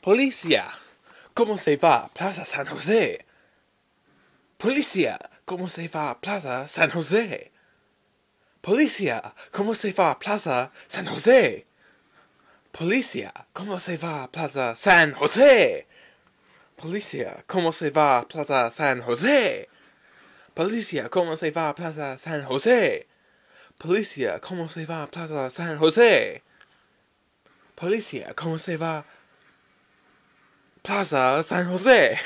Policía, ¿cómo se va Plaza San José? Policía, ¿cómo se va Plaza San José? Policía, ¿cómo se va Plaza San José? Policía, ¿cómo se va Plaza San José? Policía, ¿cómo se va Plaza San José? Policía, ¿cómo se va Plaza San José? Policía, ¿cómo se va Plaza San José? Policía, ¿cómo se va さあ、さあ、サンホゼ